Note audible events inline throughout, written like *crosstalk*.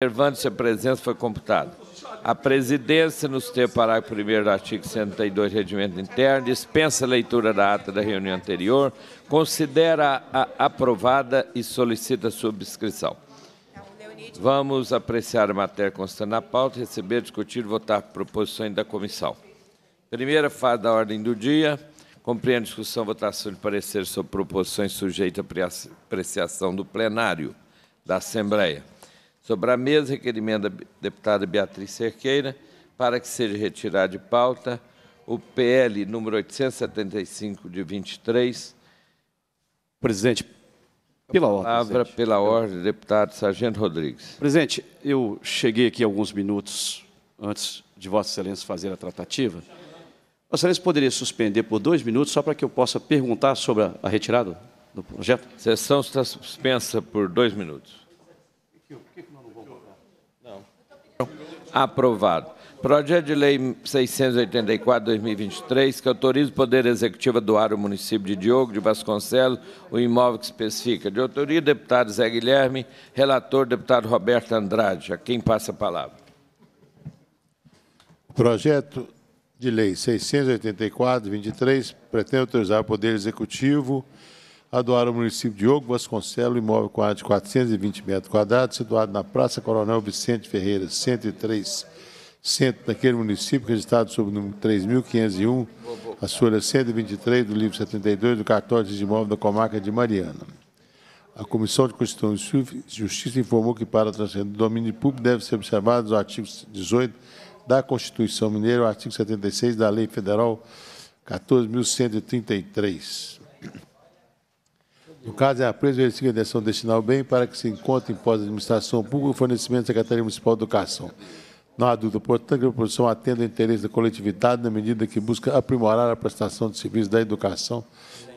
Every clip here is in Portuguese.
Observando-se a presença, foi computada. A presidência, nos termos parágrafo 1 do artigo 102 do Regimento Interno, dispensa a leitura da ata da reunião anterior, considera a aprovada e solicita a subscrição. Vamos apreciar a matéria constante na pauta, receber, discutir e votar proposições da comissão. Primeira fase da ordem do dia, compreende discussão, votação de parecer sobre proposições sujeitas à apreciação do plenário da Assembleia. Sobre a mesa, requerimento da deputada Beatriz Cerqueira, para que seja retirado de pauta o PL número 875 de 23. Presidente, pela ordem. Palavra presidente. pela ordem, deputado Sargento Rodrigues. Presidente, eu cheguei aqui alguns minutos antes de Vossa Excelência fazer a tratativa. Vossa Excelência poderia suspender por dois minutos só para que eu possa perguntar sobre a, retirada do projeto? A sessão está suspensa por dois minutos. Por que não Aprovado. Projeto de Lei 684-2023, que autoriza o Poder Executivo a doar o município de Diogo de Vasconcelos o imóvel que especifica. De autoria, deputado Zé Guilherme, relator, deputado Roberto Andrade. A quem passa a palavra. Projeto de Lei 684-23 pretende autorizar o Poder Executivo a a doar ao é município Diogo Vasconcelos, imóvel com área de 420 metros quadrados, situado na Praça Coronel Vicente Ferreira, 103, centro daquele município, registrado sob o número 3.501, a folha 123 é do livro 72 do cartório de imóvel da comarca de Mariana. A Comissão de Constituição e Justiça informou que para a transferência do domínio público deve ser observados os artigos 18 da Constituição Mineira e o artigo 76 da Lei Federal 14.133. No caso, é a presa de destinar o bem para que se encontre em pós administração pública o fornecimento da Secretaria Municipal de Educação. Não há dúvida, portanto, que a proposição atenda ao interesse da coletividade na medida que busca aprimorar a prestação de serviços da educação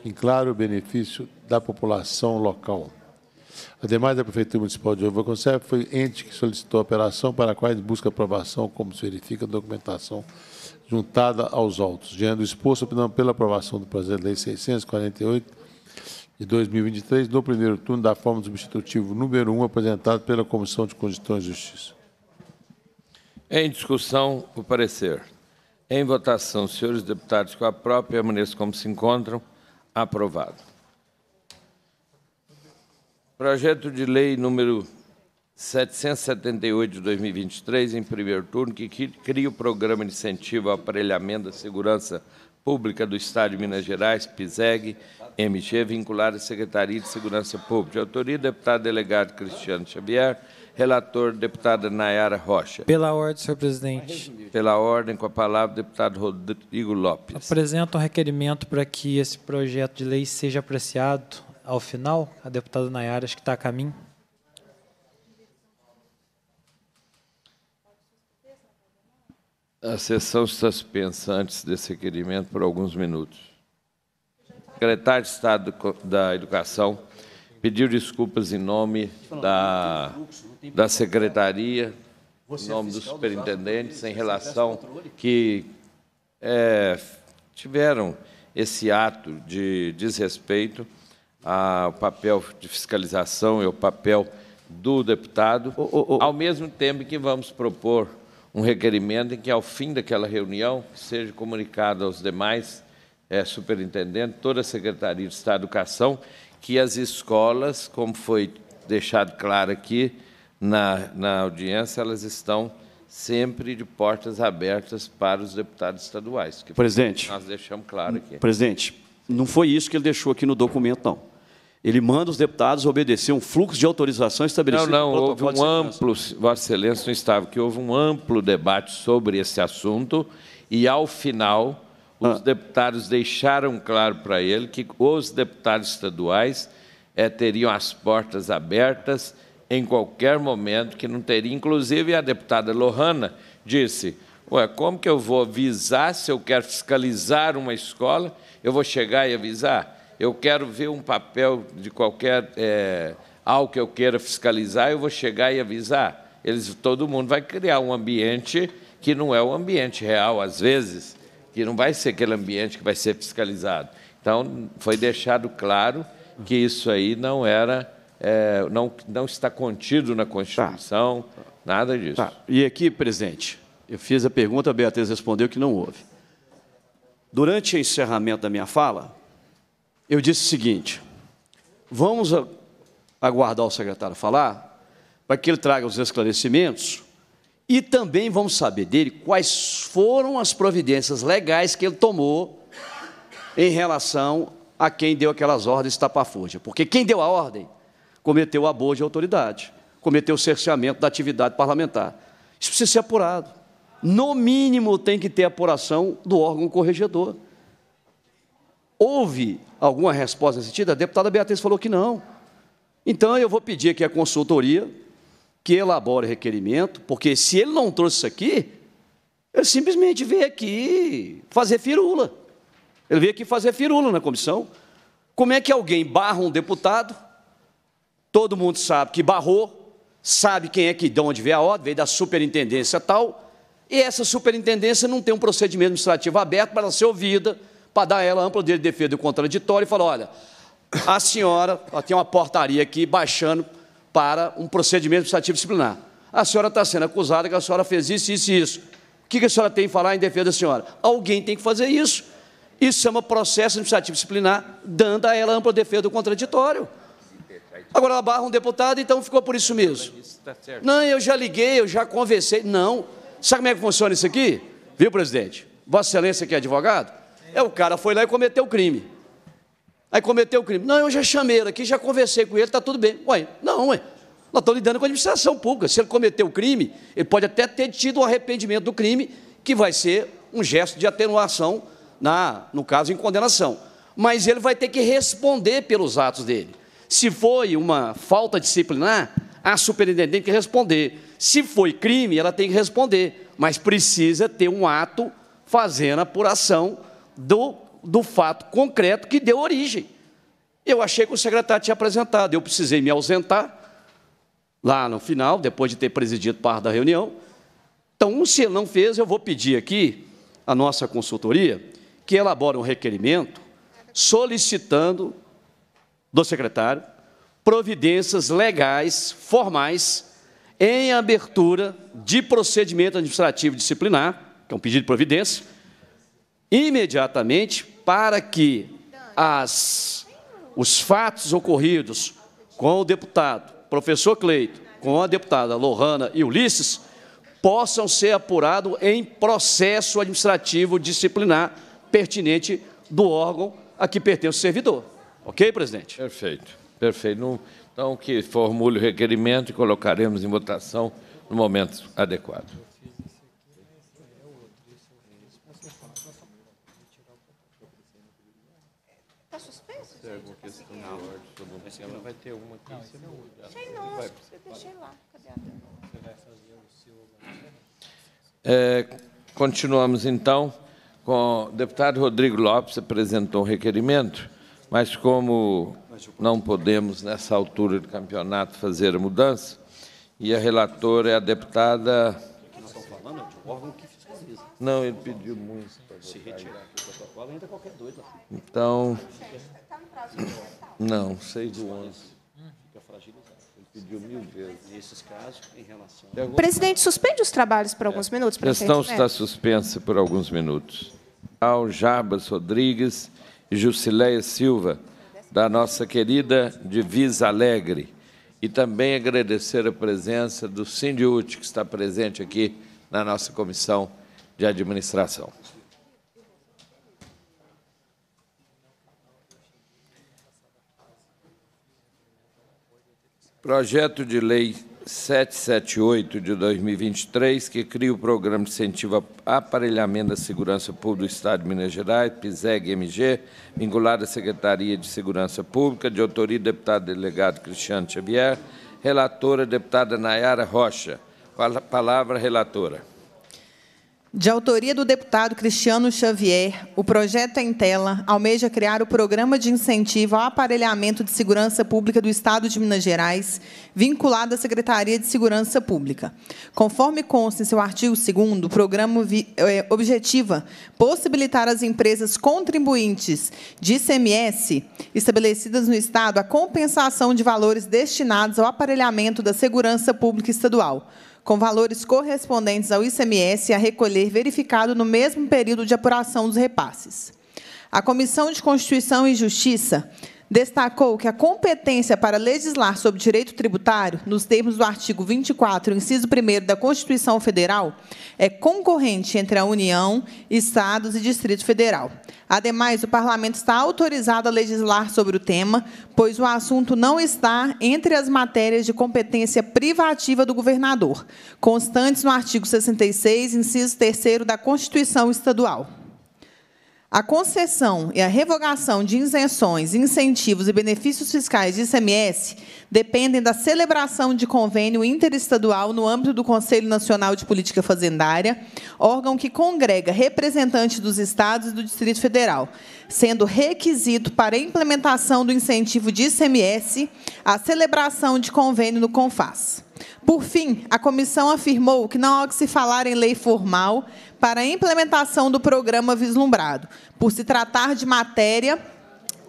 em claro benefício da população local. Ademais, a Prefeitura Municipal de Ovo Concep foi ente que solicitou a operação para a qual busca aprovação, como se verifica a documentação juntada aos autos. Diante do exposto, opinamos pela aprovação do projeto de lei 648, de 2023, no primeiro turno, da forma do substitutivo número 1, um, apresentado pela Comissão de Constituição e Justiça. Em discussão, o parecer. Em votação, senhores deputados, com a própria maneira como se encontram. Aprovado. Projeto de lei número 778 de 2023, em primeiro turno, que cria o programa de incentivo ao aparelhamento da segurança Pública do Estado de Minas Gerais, PISEG, MG, vinculada à Secretaria de Segurança Pública. Autoria, deputado delegado Cristiano Xavier. Relator, deputada Nayara Rocha. Pela ordem, senhor presidente. Pela ordem, com a palavra, deputado Rodrigo Lopes. Apresento um requerimento para que esse projeto de lei seja apreciado ao final. A deputada Nayara, acho que está a caminho. A sessão está suspensa antes desse requerimento por alguns minutos. O secretário de Estado da Educação pediu desculpas em nome da, da Secretaria, em nome dos superintendentes, em relação que é, tiveram esse ato de desrespeito ao papel de fiscalização e ao papel do deputado, ao mesmo tempo que vamos propor um requerimento em que, ao fim daquela reunião, seja comunicado aos demais é, eh, superintendentes, toda a Secretaria de Estado de Educação, que as escolas, como foi deixado claro aqui na, na audiência, elas estão sempre de portas abertas para os deputados estaduais. Que Presidente. Nós deixamos claro aqui. Presidente, não foi isso que ele deixou aqui no documento, não ele manda os deputados obedecer um fluxo de autorização estabelecido Não, não, houve um amplo, Vossa Excelência não estava, que houve um amplo debate sobre esse assunto e, ao final, ah. os ah. deputados deixaram claro para ele que os deputados estaduais é, teriam as portas abertas em qualquer momento, que não teria. Inclusive, a deputada Lohana disse, ué, como que eu vou avisar se eu quero fiscalizar uma escola? Eu vou chegar e avisar? eu quero ver um papel de qualquer é, algo que eu queira fiscalizar, eu vou chegar e avisar. Eles, todo mundo vai criar um ambiente que não é o ambiente real, às vezes, que não vai ser aquele ambiente que vai ser fiscalizado. Então, foi deixado claro que isso aí não era, é, não, não está contido na Constituição, tá. nada disso. Tá. E aqui, presidente, eu fiz a pergunta, a Beatriz respondeu que não houve. Durante o encerramento da minha fala, eu disse o seguinte: vamos aguardar o secretário falar, para que ele traga os esclarecimentos, e também vamos saber dele quais foram as providências legais que ele tomou em relação a quem deu aquelas ordens tapafúrdia. Porque quem deu a ordem cometeu abuso de autoridade, cometeu cerceamento da atividade parlamentar. Isso precisa ser apurado. No mínimo, tem que ter apuração do órgão corregedor. Houve alguma resposta nesse sentido? A deputada Beatriz falou que não. Então eu vou pedir aqui à consultoria que elabore requerimento, porque se ele não trouxe isso aqui, ele simplesmente veio aqui fazer firula. Ele veio aqui fazer firula na comissão. Como é que alguém barra um deputado? Todo mundo sabe que barrou, sabe quem é que de onde veio a ordem, veio da superintendência tal, e essa superintendência não tem um procedimento administrativo aberto para ela ser ouvida, para dar a ela amplo de defesa do contraditório, e falou: olha, a senhora tem uma portaria aqui baixando para um procedimento administrativo disciplinar. A senhora está sendo acusada que a senhora fez isso, isso e isso. O que a senhora tem que falar em defesa da senhora? Alguém tem que fazer isso. Isso chama é processo administrativo disciplinar, dando a ela ampla defesa do contraditório. Agora ela barra um deputado, então ficou por isso mesmo. Tá Não, eu já liguei, eu já conversei. Não. Sabe como é que funciona isso aqui? Viu, presidente? Vossa Excelência que é advogado? É, o cara foi lá e cometeu o crime. Aí cometeu o crime. Não, eu já chamei ele aqui, já conversei com ele, está tudo bem. Ué, não, ué. Nós estamos lidando com a administração pública. Se ele cometeu o crime, ele pode até ter tido o arrependimento do crime, que vai ser um gesto de atenuação, na, no caso, em condenação. Mas ele vai ter que responder pelos atos dele. Se foi uma falta disciplinar, a superintendente tem que responder. Se foi crime, ela tem que responder. Mas precisa ter um ato fazendo apuração do, do fato concreto que deu origem. Eu achei que o secretário tinha apresentado, eu precisei me ausentar lá no final, depois de ter presidido parte da reunião. Então, se ele não fez, eu vou pedir aqui à nossa consultoria que elabore um requerimento solicitando do secretário providências legais, formais, em abertura de procedimento administrativo disciplinar, que é um pedido de providência, imediatamente para que as, os fatos ocorridos com o deputado, professor Cleito, com a deputada Lohana e Ulisses, possam ser apurados em processo administrativo disciplinar pertinente do órgão a que pertence o servidor. Ok, presidente? Perfeito, perfeito. Então, que formule o requerimento e colocaremos em votação no momento adequado. Esse não vai ter uma aqui? Não, esse é outro. Achei nosso, eu deixei lá. Cadê a Você vai fazer o seu é, Continuamos, então, com o deputado Rodrigo Lopes apresentou um requerimento, mas como não podemos, nessa altura do campeonato, fazer a mudança, e a relatora é a deputada... O que nós estamos falando é de órgão que fiscaliza. Não, ele pediu muito. Se retirar aqui do protocolo, ainda qualquer doido. Então... Não, 6 do 11. Fica fragilizado. Ele pediu mil vezes. Nesses casos, em relação. Presidente, suspende os trabalhos por alguns é. minutos. A questão está suspensa por alguns minutos. Jabas Rodrigues e Jusileia Silva, da nossa querida Divisa Alegre. E também agradecer a presença do Sindiúte, que está presente aqui na nossa comissão de administração. Projeto de Lei 778 de 2023, que cria o Programa de Incentivo a Aparelhamento da Segurança Pública do Estado de Minas Gerais, PISEG-MG, vinculado à Secretaria de Segurança Pública, de autoria do deputado delegado Cristiano Xavier, relatora deputada Nayara Rocha. Palavra relatora. De autoria do deputado Cristiano Xavier, o projeto é em tela almeja criar o programa de incentivo ao aparelhamento de segurança pública do Estado de Minas Gerais, vinculado à Secretaria de Segurança Pública. Conforme consta em seu artigo 2 o programa é, objetiva possibilitar às empresas contribuintes de ICMS estabelecidas no Estado a compensação de valores destinados ao aparelhamento da segurança pública estadual, com valores correspondentes ao ICMS a recolher verificado no mesmo período de apuração dos repasses. A Comissão de Constituição e Justiça destacou que a competência para legislar sobre direito tributário, nos termos do artigo 24, inciso 1 da Constituição Federal, é concorrente entre a União, Estados e Distrito Federal. Ademais, o parlamento está autorizado a legislar sobre o tema, pois o assunto não está entre as matérias de competência privativa do governador, constantes no artigo 66, inciso 3 da Constituição Estadual. A concessão e a revogação de isenções, incentivos e benefícios fiscais de ICMS dependem da celebração de convênio interestadual no âmbito do Conselho Nacional de Política Fazendária, órgão que congrega representantes dos estados e do Distrito Federal, sendo requisito para a implementação do incentivo de ICMS a celebração de convênio no CONFAS. Por fim, a comissão afirmou que não há o que se falar em lei formal, para a implementação do programa vislumbrado, por se tratar de matéria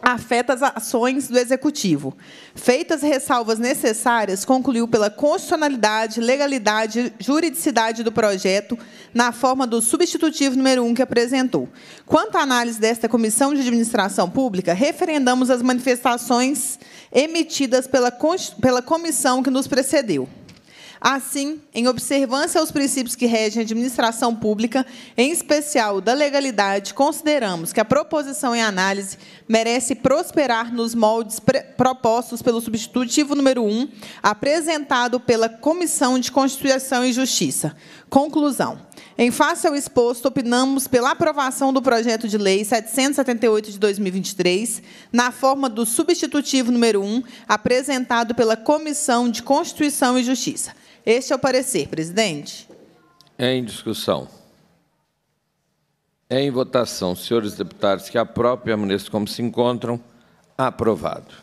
afeta as ações do Executivo. Feitas ressalvas necessárias, concluiu pela constitucionalidade, legalidade e juridicidade do projeto, na forma do substitutivo número 1 que apresentou. Quanto à análise desta Comissão de Administração Pública, referendamos as manifestações emitidas pela, pela comissão que nos precedeu. Assim, em observância aos princípios que regem a administração pública, em especial da legalidade, consideramos que a proposição em análise merece prosperar nos moldes propostos pelo substitutivo número 1, apresentado pela Comissão de Constituição e Justiça. Conclusão. Em face ao exposto, opinamos pela aprovação do projeto de lei 778 de 2023, na forma do substitutivo número 1, apresentado pela Comissão de Constituição e Justiça. Este é o parecer, presidente. Em discussão. Em votação, senhores deputados que a própria permaneçam como se encontram. Aprovado.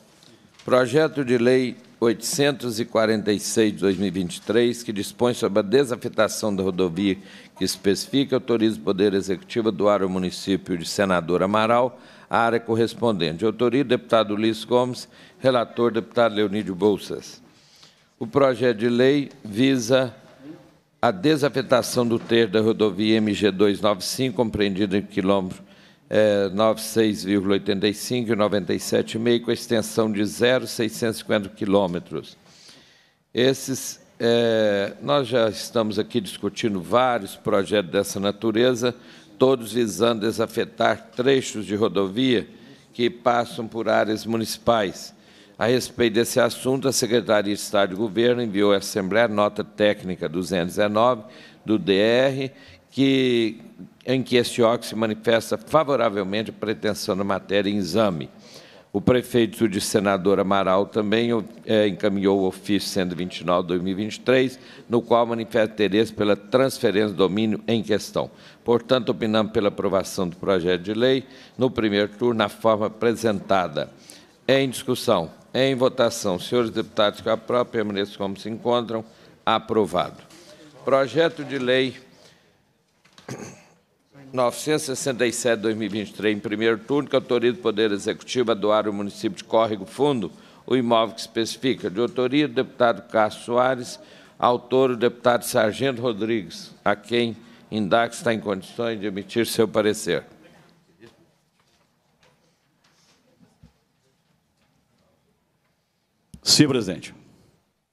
Projeto de Lei 846 de 2023, que dispõe sobre a desafetação da rodovia que especifica, autoriza o Poder Executivo a doar ao município de Senador Amaral a área correspondente. Autoria, deputado Luiz Gomes, relator, deputado Leonídio Bolsas. O projeto de lei visa a desafetação do terço da rodovia MG 295, compreendida em quilômetros é, 96,85 e 97,5, com extensão de 0,650 quilômetros. Esses, é, nós já estamos aqui discutindo vários projetos dessa natureza, todos visando desafetar trechos de rodovia que passam por áreas municipais a respeito desse assunto, a Secretaria de Estado de Governo enviou à Assembleia nota técnica 219 do DR, que, em que este óxido se manifesta favoravelmente à pretensão da matéria em exame. O prefeito de senador Amaral também é, encaminhou o ofício 129 2023, no qual manifesta interesse pela transferência do domínio em questão. Portanto, opinamos pela aprovação do projeto de lei no primeiro turno, na forma apresentada. Em discussão. Em votação, senhores deputados que aprovam, permaneçam como se encontram. Aprovado. Projeto de Lei 967-2023, em primeiro turno, que autoriza o Poder Executivo a doar o município de Córrego Fundo o imóvel que especifica. De autoria do deputado Cássio Soares, autor o deputado Sargento Rodrigues, a quem Indax está em condições de emitir seu parecer. Sim, presidente.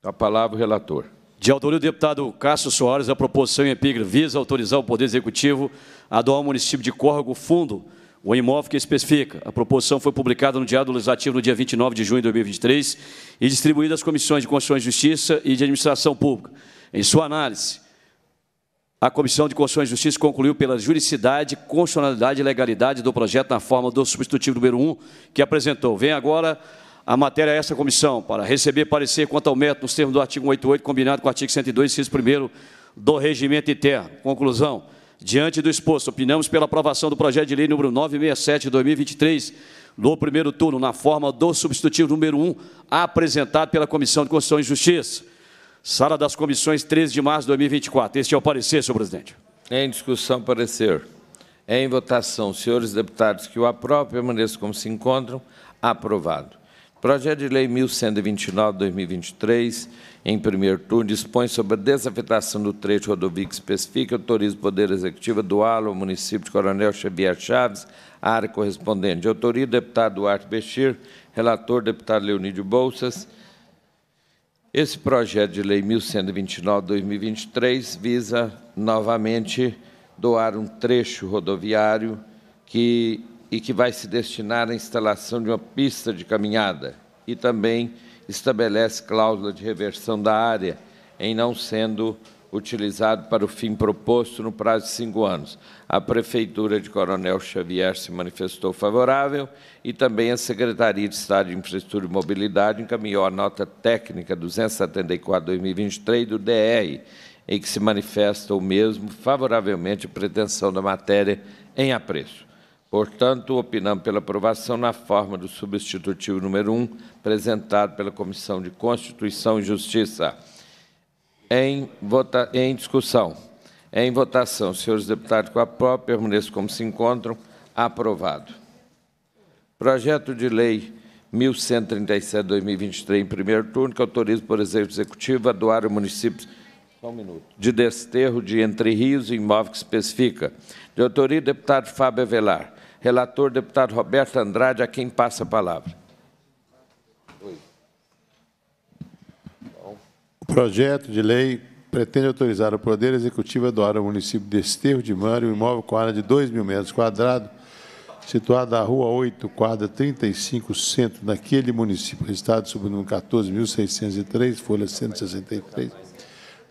A palavra o relator. De autoria do deputado Cássio Soares, a proposição em epígrafe visa autorizar o Poder Executivo a doar ao município de Córrego Fundo o imóvel que especifica. A proposição foi publicada no Diário Legislativo no dia 29 de junho de 2023 e distribuída às comissões de Constituição e Justiça e de Administração Pública. Em sua análise, a Comissão de Constituição e Justiça concluiu pela juridicidade, constitucionalidade e legalidade do projeto na forma do substitutivo número 1 que apresentou. Vem agora a matéria a é essa comissão para receber parecer quanto ao método nos termos do artigo 188, combinado com o artigo 102, inciso 1 do Regimento Interno. Conclusão. Diante do exposto, opinamos pela aprovação do projeto de lei número 967 de 2023, no primeiro turno, na forma do substitutivo número 1, apresentado pela Comissão de Constituição e Justiça. Sala das Comissões, 13 de março de 2024. Este é o parecer, senhor presidente. Em discussão, parecer. Em votação, senhores deputados que o aprovem, permaneçam como se encontram. Aprovado. Projeto de Lei 1129, 2023, em primeiro turno, dispõe sobre a desafetação do trecho rodoviário que especifica e autoriza o Poder Executivo a doá-lo ao município de Coronel Xavier Chaves, a área correspondente. Autoria, o deputado Duarte Bechir, relator, deputado Leonídio Bolsas. Esse projeto de lei 1129, 2023, visa novamente doar um trecho rodoviário que e que vai se destinar à instalação de uma pista de caminhada e também estabelece cláusula de reversão da área em não sendo utilizado para o fim proposto no prazo de cinco anos. A Prefeitura de Coronel Xavier se manifestou favorável e também a Secretaria de Estado de Infraestrutura e Mobilidade encaminhou a nota técnica 274-2023 do DR, em que se manifesta o mesmo favoravelmente a pretensão da matéria em apreço. Portanto, opinamos pela aprovação na forma do substitutivo número 1, apresentado pela Comissão de Constituição e Justiça. Em, vota... em discussão. Em votação. Senhores deputados com a própria permaneçam como se encontram. Aprovado. Projeto de Lei 1137-2023, em primeiro turno, que autoriza, por exemplo, o Executivo a doar ao município só um minuto. de desterro de Entre Rios, e imóvel que especifica. De autoria, deputado Fábio Avelar. Relator, deputado Roberto Andrade, a quem passa a palavra. O projeto de lei pretende autorizar o Poder Executivo a doar ao município de Esterro de Mário um imóvel com área de 2 mil metros quadrados, situado na Rua 8, quadra 35, centro, naquele município, registrado sob o número 14.603, folha 163,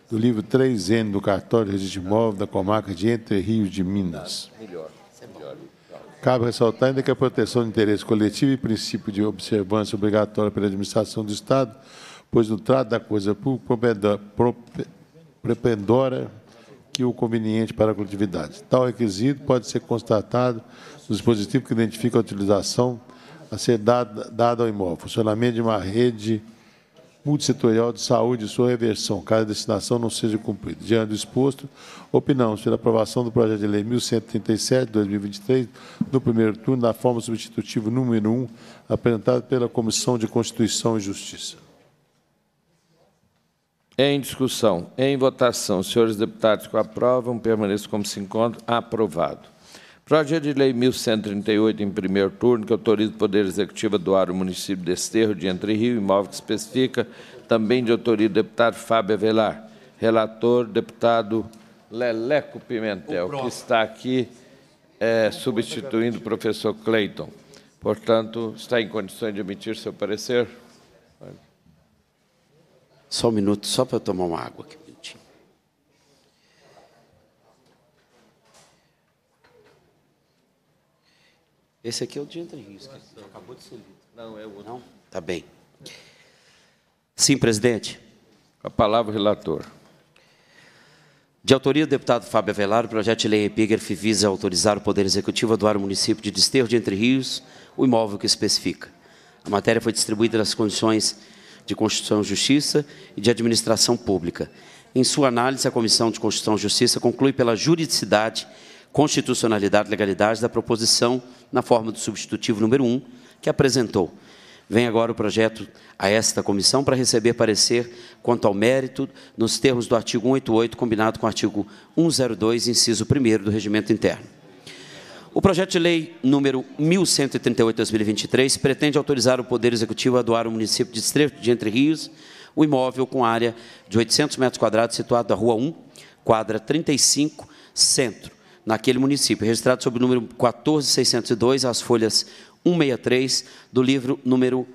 do livro 3N do cartório de registro imóvel da comarca de Entre Rios de Minas. Melhor, melhor. Cabe ressaltar ainda que a proteção do interesse coletivo e princípio de observância obrigatória pela administração do Estado, pois no trato da coisa pública prependora que o conveniente para a coletividade. Tal requisito pode ser constatado no dispositivo que identifica a utilização a ser dada, dada ao imóvel, funcionamento de uma rede multissetorial de saúde e sua reversão, caso a destinação não seja cumprida. Diante do exposto, opinamos pela aprovação do projeto de lei 1137, 2023, no primeiro turno, da forma substitutiva número 1, apresentado pela Comissão de Constituição e Justiça. Em discussão, em votação, senhores deputados que aprovam, permaneçam como se encontram. Aprovado. Projeto de Lei 1138, em primeiro turno, que autoriza o Poder Executivo a doar o município de Esterro de Entre Rio, imóvel que especifica, também de autoria do deputado Fábio Avelar. Relator, deputado Leleco Pimentel, que está aqui é, substituindo o professor Cleiton. Portanto, está em condições de emitir seu parecer? Só um minuto, só para tomar uma água aqui. Esse aqui é o de Entre Rios. Acabou de ser lido. Não, é o outro. Não? Tá bem. Sim, presidente. A palavra, relator. De autoria do deputado Fábio Avelar, o projeto de lei epígrafe visa autorizar o Poder Executivo a doar o município de Desterro de Entre Rios o imóvel que especifica. A matéria foi distribuída nas condições de Constituição e Justiça e de Administração Pública. Em sua análise, a Comissão de Constituição e Justiça conclui pela juridicidade, constitucionalidade e legalidade da proposição na forma do substitutivo número 1, que apresentou. Vem agora o projeto a esta comissão para receber parecer quanto ao mérito nos termos do artigo 188, combinado com o artigo 102, inciso 1 do Regimento Interno. O projeto de lei número 1138-2023 pretende autorizar o Poder Executivo a doar no município de Estreito de Entre Rios o imóvel com área de 800 metros quadrados situado na Rua 1, quadra 35, Centro, naquele município, registrado sob o número 14602, as folhas 163 do livro número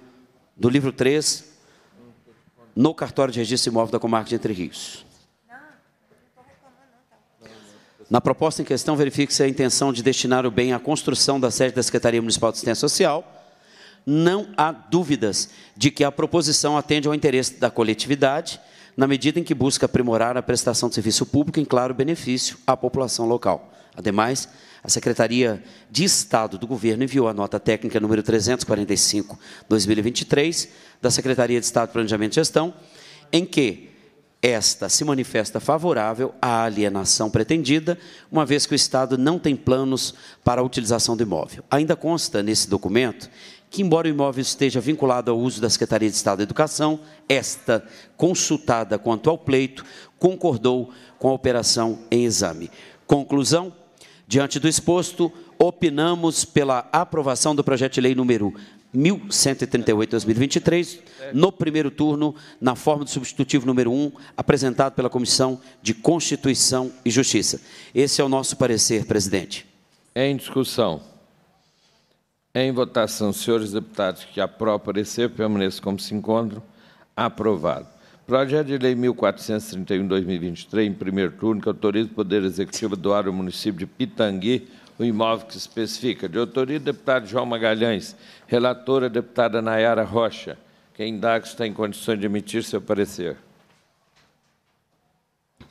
do livro 3, no cartório de registro imóvel da comarca de Entre Rios. Na proposta em questão, verifique-se a intenção de destinar o bem à construção da sede da Secretaria Municipal de Assistência Social. Não há dúvidas de que a proposição atende ao interesse da coletividade, na medida em que busca aprimorar a prestação de serviço público em claro benefício à população local. Ademais, a Secretaria de Estado do Governo enviou a nota técnica número 345-2023 da Secretaria de Estado de Planejamento e Gestão, em que esta se manifesta favorável à alienação pretendida, uma vez que o Estado não tem planos para a utilização do imóvel. Ainda consta nesse documento que, embora o imóvel esteja vinculado ao uso da Secretaria de Estado da Educação, esta, consultada quanto ao pleito, concordou com a operação em exame. Conclusão: Diante do exposto, opinamos pela aprovação do projeto de lei número 1138/2023, no primeiro turno, na forma do substitutivo número 1, apresentado pela Comissão de Constituição e Justiça. Esse é o nosso parecer, presidente. Em discussão. Em votação, senhores deputados que a própria parecer, permaneça como se encontram. Aprovado. Projeto de Lei 1431-2023, em primeiro turno, que autoriza o Poder Executivo a doar ao município de Pitangui o imóvel que se especifica. De autoria, deputado João Magalhães. Relatora, deputada Nayara Rocha. Quem dá que está em condições de emitir seu parecer.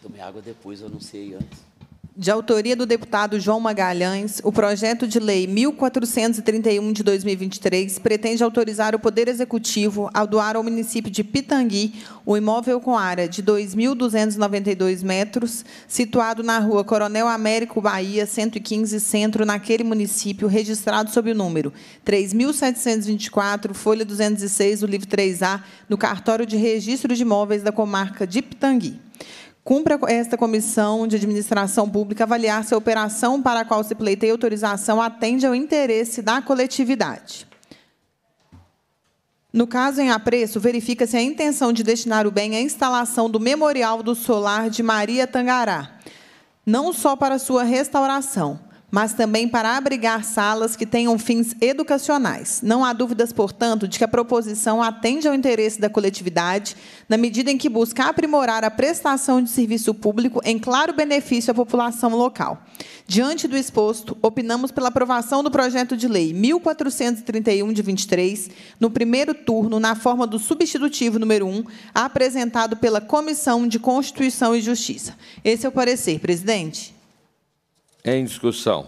Tomei água depois, eu não sei antes de autoria do deputado João Magalhães, o projeto de lei 1431 de 2023 pretende autorizar o Poder Executivo a doar ao município de Pitangui o imóvel com área de 2.292 metros, situado na rua Coronel Américo Bahia, 115 Centro, naquele município, registrado sob o número 3.724, folha 206 do livro 3A, no cartório de registro de imóveis da comarca de Pitangui. Cumpra esta comissão de administração pública avaliar se a operação para a qual se pleiteia autorização atende ao interesse da coletividade. No caso em apreço, verifica-se a intenção de destinar o bem à instalação do Memorial do Solar de Maria Tangará, não só para sua restauração, mas também para abrigar salas que tenham fins educacionais. Não há dúvidas, portanto, de que a proposição atende ao interesse da coletividade, na medida em que busca aprimorar a prestação de serviço público em claro benefício à população local. Diante do exposto, opinamos pela aprovação do projeto de lei 1431 de 23, no primeiro turno, na forma do substitutivo número 1, apresentado pela Comissão de Constituição e Justiça. Esse é o parecer, presidente. Em discussão.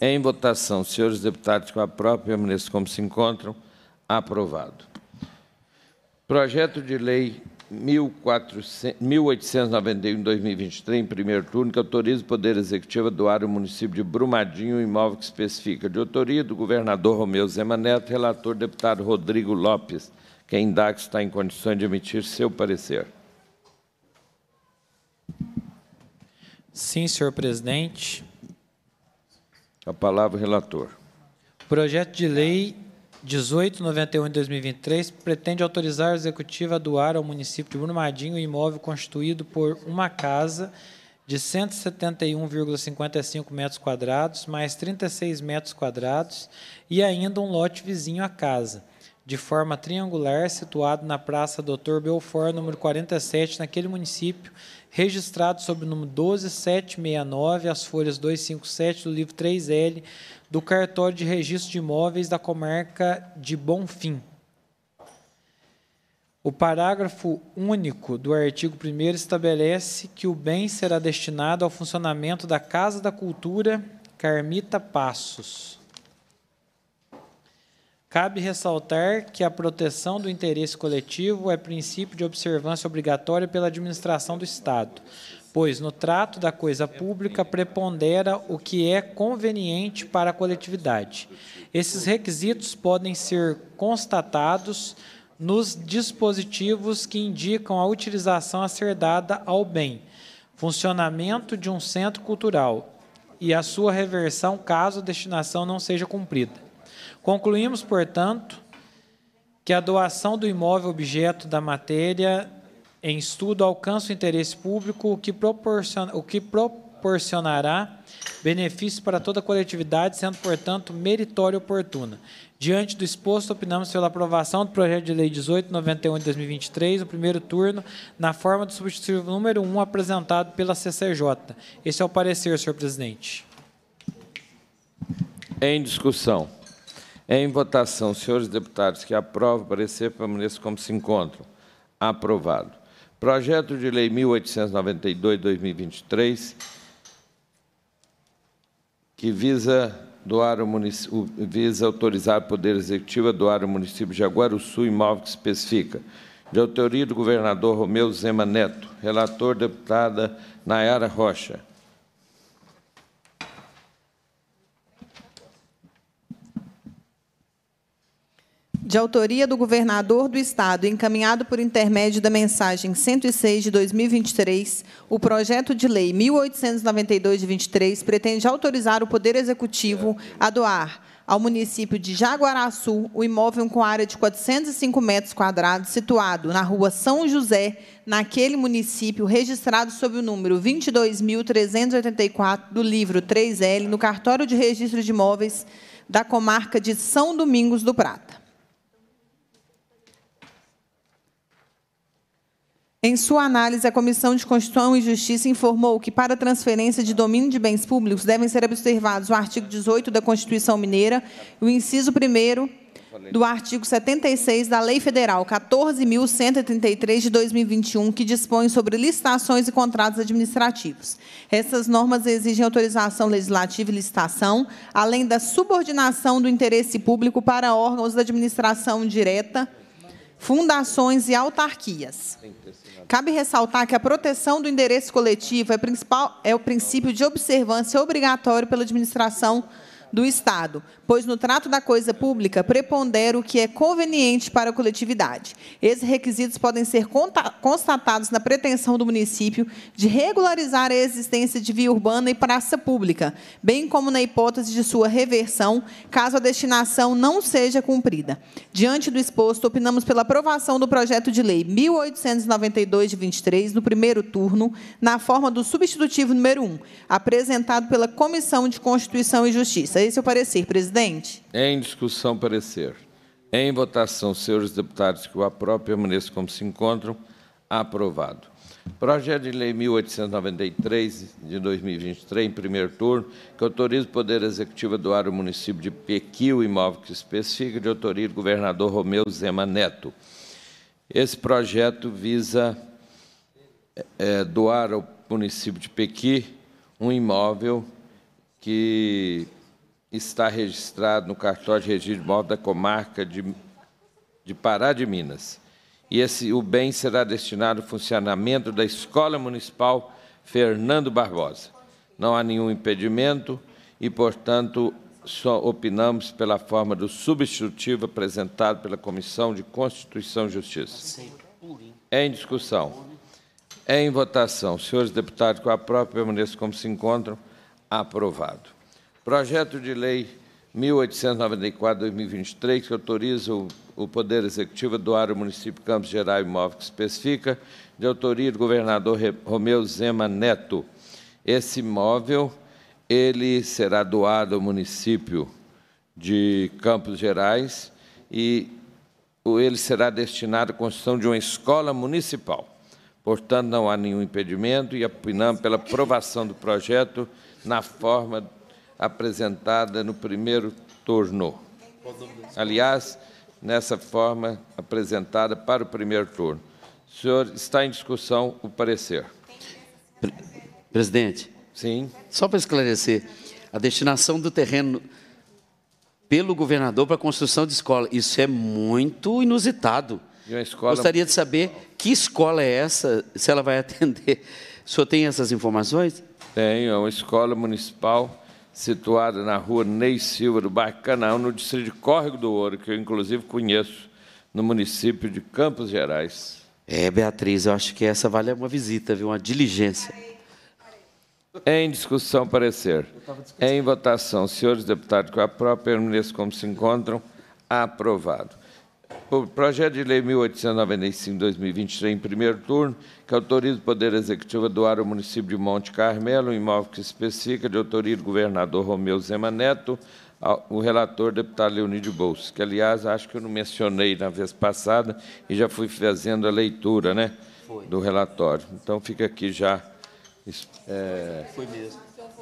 Em votação. Senhores deputados, com a própria permaneçam como se encontram. Aprovado. Projeto de lei 1891-2023, em primeiro turno, que autoriza o Poder Executivo a doar o município de Brumadinho o imóvel que especifica de autoria do governador Romeu Zema Neto, relator deputado Rodrigo Lopes, quem indagos está em condições de emitir seu parecer. Sim, senhor presidente. A palavra, relator. Projeto de lei 1891 de 2023 pretende autorizar a executiva a doar ao município de Brumadinho o imóvel constituído por uma casa de 171,55 metros quadrados mais 36 metros quadrados e ainda um lote vizinho à casa, de forma triangular, situado na Praça Doutor Belfort, número 47, naquele município, registrado sob o número 12769, as folhas 257 do livro 3L, do cartório de registro de imóveis da comarca de Bonfim. O parágrafo único do artigo 1 estabelece que o bem será destinado ao funcionamento da Casa da Cultura Carmita Passos. Cabe ressaltar que a proteção do interesse coletivo é princípio de observância obrigatória pela administração do Estado, pois no trato da coisa pública prepondera o que é conveniente para a coletividade. Esses requisitos podem ser constatados nos dispositivos que indicam a utilização a ser dada ao bem, funcionamento de um centro cultural e a sua reversão caso a destinação não seja cumprida. Concluímos, portanto, que a doação do imóvel objeto da matéria em estudo alcança o interesse público, o que, proporciona, o que proporcionará benefícios para toda a coletividade, sendo, portanto, meritória e oportuna. Diante do exposto, opinamos pela aprovação do projeto de lei 1891 de 2023, no primeiro turno, na forma do substitutivo número 1 apresentado pela CCJ. Esse é o parecer, senhor presidente. Em discussão. Em votação, senhores deputados que aprovam, parecer permaneço como se encontram. Aprovado. Projeto de Lei 1892-2023, que visa, doar o visa autorizar o Poder Executivo a doar o município de Jaguaruçu imóvel que especifica. De autoria do governador Romeu Zema Neto. Relator, deputada Nayara Rocha. de autoria do governador do Estado, encaminhado por intermédio da mensagem 106 de 2023, o projeto de lei 1892 de 23 pretende autorizar o Poder Executivo a doar ao município de Jaguaraçu o imóvel com área de 405 metros quadrados, situado na rua São José, naquele município, registrado sob o número 22.384 do livro 3L, no cartório de registro de imóveis da comarca de São Domingos do Prata. Em sua análise, a Comissão de Constituição e Justiça informou que, para transferência de domínio de bens públicos, devem ser observados o artigo 18 da Constituição Mineira e o inciso 1 do artigo 76 da Lei Federal 14.133 de 2021, que dispõe sobre licitações e contratos administrativos. Essas normas exigem autorização legislativa e licitação, além da subordinação do interesse público para órgãos da administração direta, fundações e autarquias. Cabe ressaltar que a proteção do endereço coletivo é, principal, é o princípio de observância obrigatório pela administração do Estado, pois no trato da coisa pública prepondera o que é conveniente para a coletividade. Esses requisitos podem ser constatados na pretensão do município de regularizar a existência de via urbana e praça pública, bem como na hipótese de sua reversão, caso a destinação não seja cumprida. Diante do exposto, opinamos pela aprovação do projeto de lei 1892 de 23, no primeiro turno, na forma do substitutivo número 1, apresentado pela Comissão de Constituição e Justiça. Esse seu o parecer, presidente. Em discussão, parecer. Em votação, senhores deputados que o aprovam, permaneça como se encontram. Aprovado. Projeto de Lei 1893, de 2023, em primeiro turno, que autoriza o Poder Executivo a doar ao município de Pequim o imóvel que especifica, de autoria do governador Romeu Zema Neto. Esse projeto visa é, doar ao município de Pequi um imóvel que está registrado no cartório de registro de imóvel da comarca de, de Pará de Minas. E esse, o bem será destinado ao funcionamento da Escola Municipal Fernando Barbosa. Não há nenhum impedimento e, portanto, só opinamos pela forma do substitutivo apresentado pela Comissão de Constituição e Justiça. Em discussão. Em votação. Senhores deputados, com a própria permaneçam como se encontram. Aprovado. Projeto de Lei 1894-2023, que autoriza o, Poder Executivo a doar ao município Campos Gerais imóvel que especifica, de autoria do governador Romeu Zema Neto. Esse imóvel ele será doado ao município de Campos Gerais e ele será destinado à construção de uma escola municipal. Portanto, não há nenhum impedimento e apinamos pela aprovação do projeto na forma apresentada no primeiro turno. Aliás, nessa forma apresentada para o primeiro turno. Senhor, está em discussão o parecer. Presidente. Sim. Só para esclarecer, a destinação do terreno pelo governador para a construção de escola, isso é muito inusitado. Escola... Gostaria de saber que escola é essa, se ela vai *laughs* atender. O senhor tem essas informações? Tenho, é uma escola municipal situada na rua Ney Silva do Bairro Canal, no distrito de Córrego do Ouro, que eu inclusive conheço, no município de Campos Gerais. É, Beatriz, eu acho que essa vale uma visita, viu? Uma diligência. Em discussão, parecer. Em votação, senhores deputados, com a própria permaneçam como se encontram. Aprovado. O projeto de lei 1895-2023, em primeiro turno, que autoriza o Poder Executivo a doar ao município de Monte Carmelo um imóvel que especifica de autoria do governador Romeu Zema Neto, o relator deputado Leonide Bolsa, que, aliás, acho que eu não mencionei na vez passada e já fui fazendo a leitura né, do relatório. Então, fica aqui já é,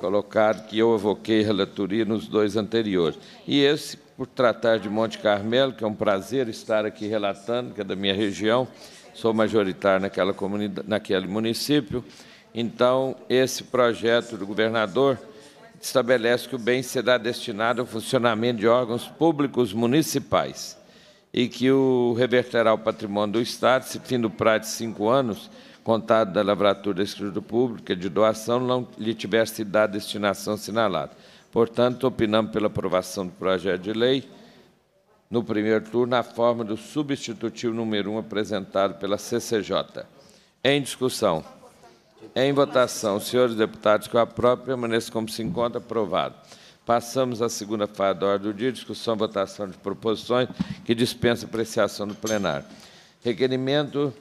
colocado que eu evoquei relatoria nos dois anteriores. E esse por tratar de Monte Carmelo, que é um prazer estar aqui relatando, que é da minha região, sou majoritário naquela comunidade, naquele município. Então, esse projeto do governador estabelece que o bem será destinado ao funcionamento de órgãos públicos municipais e que o reverterá ao patrimônio do Estado, se fim do prazo de cinco anos, contado da lavratura da escritura pública de doação, não lhe tivesse dado destinação sinalada. Portanto, opinamos pela aprovação do projeto de lei no primeiro turno na forma do substitutivo número 1 apresentado pela CCJ. Em discussão. Em votação, senhores deputados, com a própria permaneça como se encontra aprovado. Passamos à segunda fase da ordem do dia, discussão e votação de proposições que dispensa apreciação do plenário. Requerimento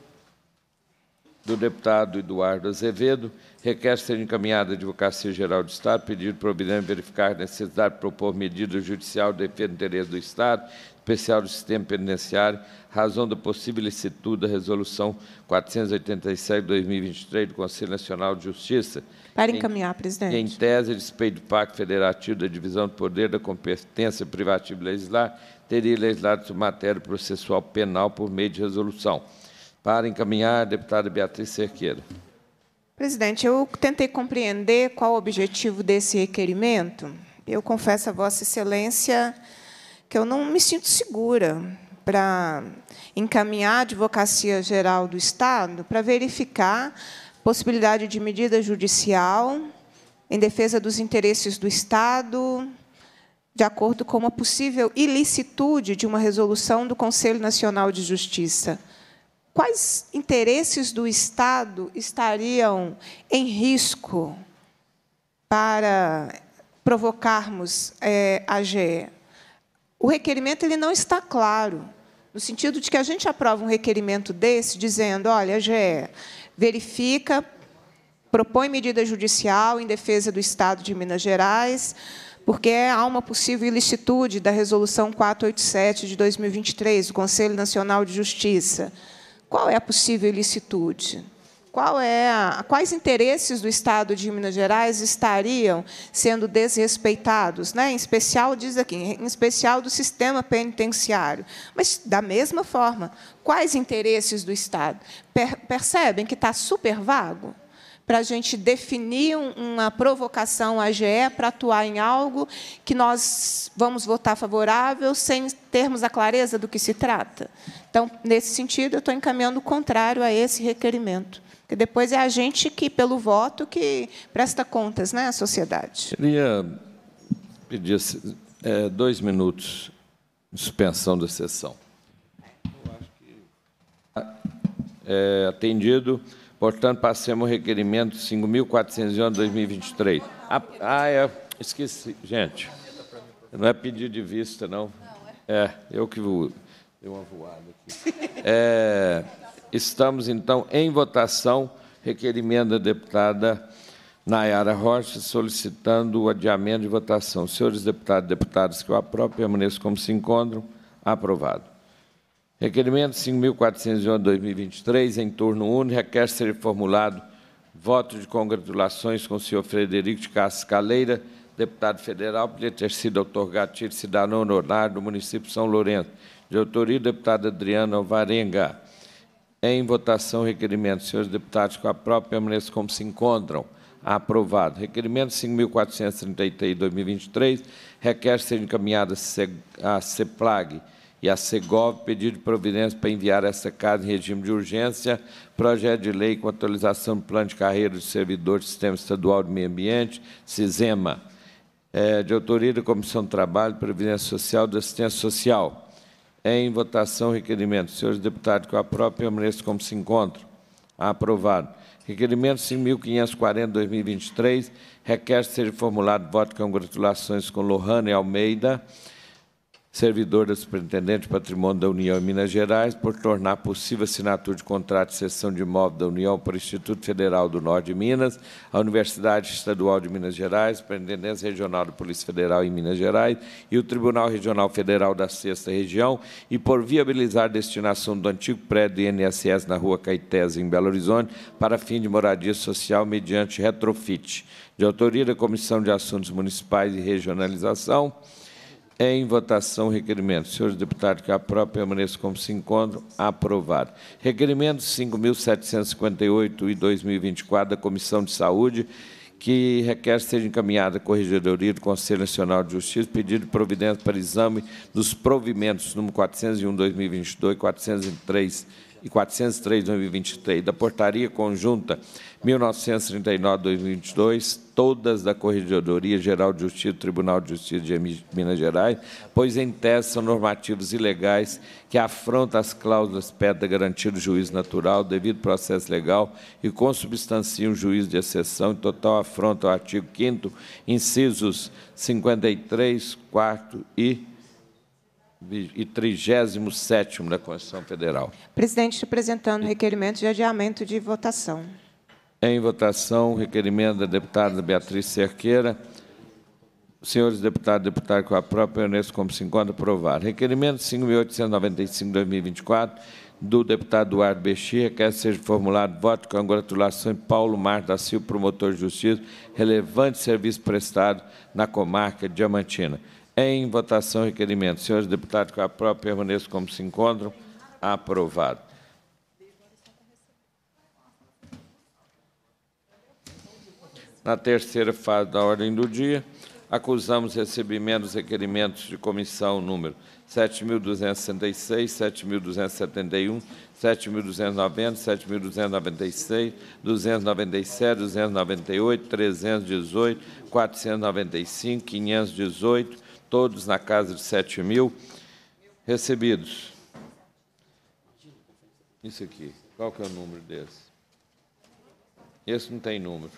do deputado Eduardo Azevedo, requer ser encaminhada à Advocacia Geral do Estado, pedido providente verificar a necessidade de propor medida judicial de defesa do interesse do Estado, especial do sistema penitenciário, razão da possível licitude da Resolução 487-2023 do Conselho Nacional de Justiça. Para encaminhar, em, presidente. Em tese, a despeito do Pacto Federativo da Divisão do Poder da Competência Privativa de Legislar, teria legislado sobre matéria processual penal por meio de resolução. Para encaminhar, deputada Beatriz Cerqueira. Presidente, eu tentei compreender qual o objetivo desse requerimento. Eu confesso a Vossa Excelência que eu não me sinto segura para encaminhar a Advocacia Geral do Estado para verificar possibilidade de medida judicial em defesa dos interesses do Estado, de acordo com uma possível ilicitude de uma resolução do Conselho Nacional de Justiça quais interesses do Estado estariam em risco para provocarmos é, a GE? O requerimento ele não está claro, no sentido de que a gente aprova um requerimento desse dizendo, olha, a GE verifica, propõe medida judicial em defesa do Estado de Minas Gerais, porque há uma possível ilicitude da Resolução 487 de 2023 do Conselho Nacional de Justiça qual é a possível ilicitude? É a, quais interesses do Estado de Minas Gerais estariam sendo desrespeitados, né? em especial, diz aqui, em especial do sistema penitenciário. Mas, da mesma forma, quais interesses do Estado? Per percebem que está super vago? para a gente definir uma provocação à GE para atuar em algo que nós vamos votar favorável sem termos a clareza do que se trata. Então, nesse sentido, eu estou encaminhando o contrário a esse requerimento. Porque depois é a gente que, pelo voto, que presta contas né, à sociedade. Queria pedir é, dois minutos de suspensão da sessão. Eu acho que... É, atendido. Portanto, passemos o requerimento 5.411 de 2023. Ah, ah é, esqueci, gente. Não é pedido de vista, não. É? é, eu que vou. Deu uma voada aqui. É, estamos, então, em votação, requerimento da deputada Nayara Rocha, solicitando o adiamento de votação. Senhores deputados e deputadas que eu aprovo, permaneçam como se encontram. Aprovado. Requerimento 5.401 2023, em turno único, requer ser formulado voto de congratulações com o senhor Frederico de Castro Caleira, deputado federal, por ter sido otorgado título cidadão honorário do município de São Lourenço. De autoria, deputado Adriano Alvarenga Em votação, requerimento. Senhores deputados, com a própria permaneçam como se encontram. Aprovado. Requerimento 5.433 2023 requer ser encaminhado à CEPLAG e a Segov pedido de providência para enviar essa casa em regime de urgência, projeto de lei com atualização do plano de carreira do servidores do Sistema Estadual de Meio Ambiente, SISEMA, é, de autoria da Comissão do Trabalho, Previdência Social e Assistência Social. Em votação, requerimento. Senhores deputados, que eu aprovo, permaneço como se encontram. Aprovado. Requerimento 5.540-2023 requer que seja formulado voto de congratulações com Lohane Almeida, servidor da Superintendente de Patrimônio da União em Minas Gerais, por tornar possível a assinatura de contrato de cessão de imóvel da União para o Instituto Federal do Norte de Minas, a Universidade Estadual de Minas Gerais, Superintendência Regional da Polícia Federal em Minas Gerais e o Tribunal Regional Federal da Sexta Região, e por viabilizar a destinação do antigo prédio do INSS na Rua Caetese, em Belo Horizonte, para fim de moradia social mediante retrofit. De autoria da Comissão de Assuntos Municipais e Regionalização, em votação, requerimento. Senhores deputados, que a própria permaneça como se encontram. Aprovado. Requerimento 5.758 e 2024 da Comissão de Saúde, que requer seja encaminhada à Corregedoria do Conselho Nacional de Justiça, pedido de providência para exame dos provimentos número 401, 2022, 403 e 403, 2023, da Portaria Conjunta 1939, 2022, todas da Corregedoria Geral de Justiça do Tribunal de Justiça de Minas Gerais, pois em tese são normativos ilegais que afrontam as cláusulas perto da garantia do juiz natural, devido processo legal e consubstanciam o juiz de exceção, em total afronta ao artigo 5 incisos 53, 4 e e 37 da Constituição Federal. Presidente, apresentando requerimento de adiamento de votação. Em votação, requerimento da deputada Beatriz Cerqueira. Senhores deputados e com a própria Unesco como se encontra, aprovado. Requerimento 5.895-2024, do deputado Eduardo Bexia, que seja formulado voto com congratulação em Paulo Mar da Silva, promotor de justiça, relevante serviço prestado na comarca Diamantina. Em votação, requerimento. Senhores deputados, com a própria permaneçam como se encontram. Aprovado. Na terceira fase da ordem do dia, acusamos recebimento dos requerimentos de comissão número 7.266, 7.271, 7.290, 7.296, 297, 298, 318, 495, 518, todos na casa de 7.000 recebidos. Isso aqui, qual que é o número desse? Esse não tem número.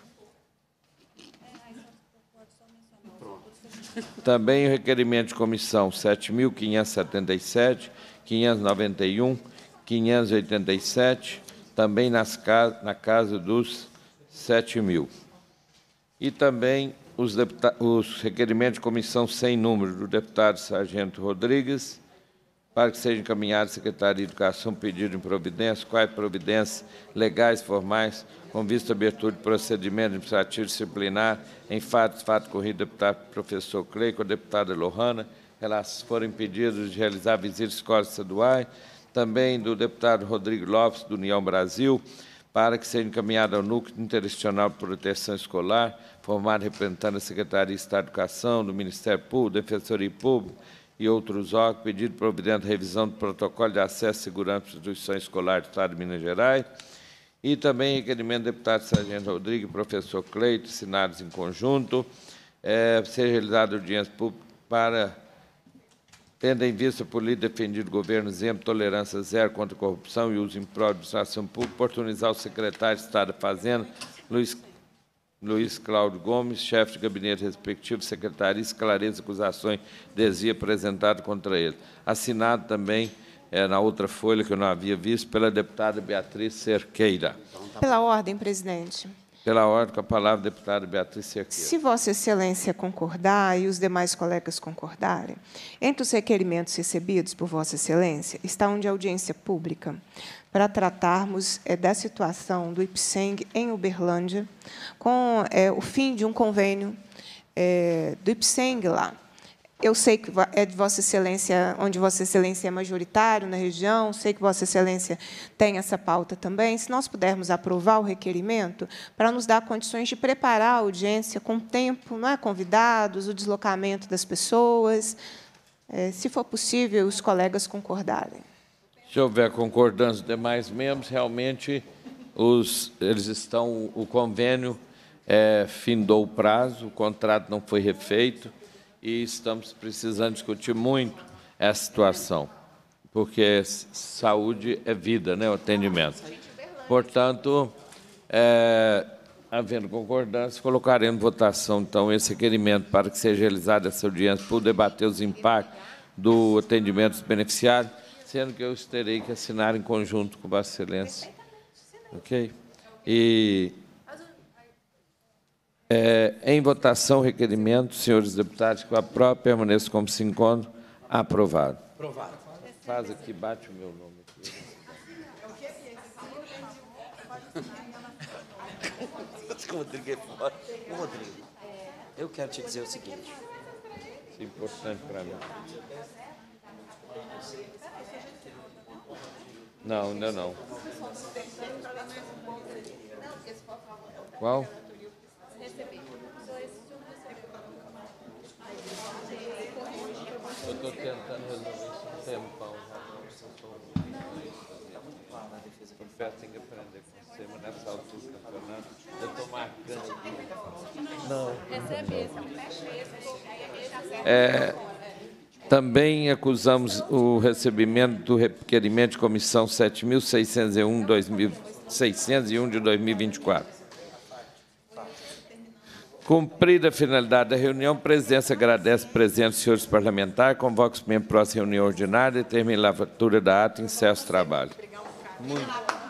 Também o requerimento de comissão 7.577, 591, 587, também nas, na casa dos 7 mil. E também os, os requerimentos de comissão sem número do deputado Sargento Rodrigues, para que seja encaminhado à Secretaria de Educação pedido de providência, quais providências legais formais, com vista à abertura de procedimento administrativo disciplinar, em fatos, fato corrido, deputado professor Cleico, deputada Lohana, elas foram pedidos de realizar visitas escolas estaduais, também do deputado Rodrigo Lopes, do União Brasil, para que seja encaminhado ao Núcleo Interinstitucional de Proteção Escolar, formado representando a Secretaria de Estado de Educação, do Ministério Público, Defensoria Pública, e outros órgãos pedido providente revisão do protocolo de acesso e segurança à instituição escolar do Estado de Minas Gerais e também requerimento do deputado Sargento Rodrigues e professor Cleito, assinados em conjunto, é, seja realizada audiência pública para, tendo em vista por lhe defendido o governo exemplo, tolerância zero contra a corrupção e uso impróprio de administração pública, oportunizar o secretário de Estado da Fazenda, Luiz Luiz Cláudio Gomes, chefe de gabinete respectivo, secretário, esclareça acusações de desvia apresentado contra ele. Assinado também, é, na outra folha que eu não havia visto, pela deputada Beatriz Cerqueira. Pela ordem, presidente. Pela ordem, com a palavra, deputada Beatriz Cerqueira. Se Vossa Excelência concordar e os demais colegas concordarem, entre os requerimentos recebidos por Vossa Excelência está um de audiência pública para tratarmos é, da situação do IPSENG em Uberlândia, com é, o fim de um convênio é, do IPSENG lá. Eu sei que é de Vossa Excelência, onde Vossa Excelência é majoritário na região, sei que Vossa Excelência tem essa pauta também. Se nós pudermos aprovar o requerimento, para nos dar condições de preparar a audiência com tempo, não é? convidados, o deslocamento das pessoas, é, se for possível, os colegas concordarem. Se houver concordância dos demais membros, realmente os, eles estão, o convênio é, findou o prazo, o contrato não foi refeito, e estamos precisando discutir muito essa situação, porque saúde é vida, né, o atendimento. Portanto, é, havendo concordância, colocaremos em votação, então, esse requerimento para que seja realizada essa audiência por debater os impactos do atendimento dos beneficiários, sendo que eu terei que assinar em conjunto com Vossa Excelência. Ok? E é, em votação, requerimento, senhores deputados, que a própria permaneça como se encontra. Aprovado. Aprovado. Faz aqui, bate o meu nome. Aqui. *laughs* o Rodrigo é Rodrigo, eu quero te dizer o seguinte. Isso é importante para mim. Não, ainda não. Qual? Eu estou tentando resolver isso um tempão, não nessa altura eu estou marcando Não. Assim. É, também acusamos o recebimento do requerimento de comissão 7.601 de 2024. Cumprida a finalidade da reunião, a presidência agradece a presença dos senhores parlamentares, convoca os membros para a reunião ordinária, determina a lavatura da ata e encerra os trabalhos. Muito.